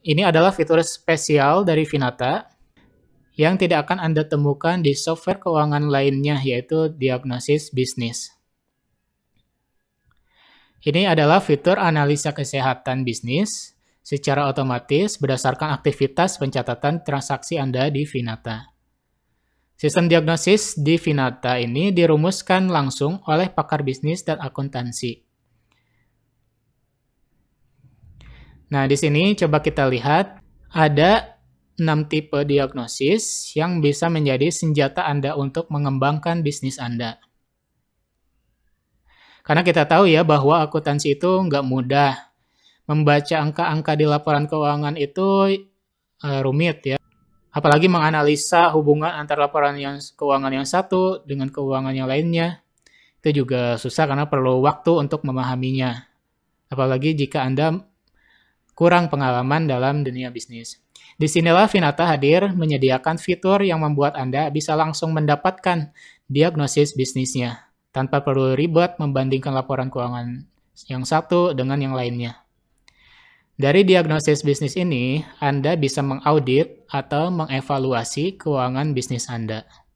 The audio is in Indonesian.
Ini adalah fitur spesial dari Finata yang tidak akan Anda temukan di software keuangan lainnya, yaitu diagnosis bisnis. Ini adalah fitur analisa kesehatan bisnis secara otomatis berdasarkan aktivitas pencatatan transaksi Anda di Finata. Sistem diagnosis di Finata ini dirumuskan langsung oleh pakar bisnis dan akuntansi. Nah, di sini coba kita lihat ada 6 tipe diagnosis yang bisa menjadi senjata Anda untuk mengembangkan bisnis Anda. Karena kita tahu ya bahwa akuntansi itu nggak mudah. Membaca angka-angka di laporan keuangan itu uh, rumit ya. Apalagi menganalisa hubungan antar laporan yang keuangan yang satu dengan keuangan yang lainnya. Itu juga susah karena perlu waktu untuk memahaminya. Apalagi jika Anda kurang pengalaman dalam dunia bisnis. Disinilah Vinata hadir menyediakan fitur yang membuat Anda bisa langsung mendapatkan diagnosis bisnisnya tanpa perlu ribet membandingkan laporan keuangan yang satu dengan yang lainnya. Dari diagnosis bisnis ini, Anda bisa mengaudit atau mengevaluasi keuangan bisnis Anda.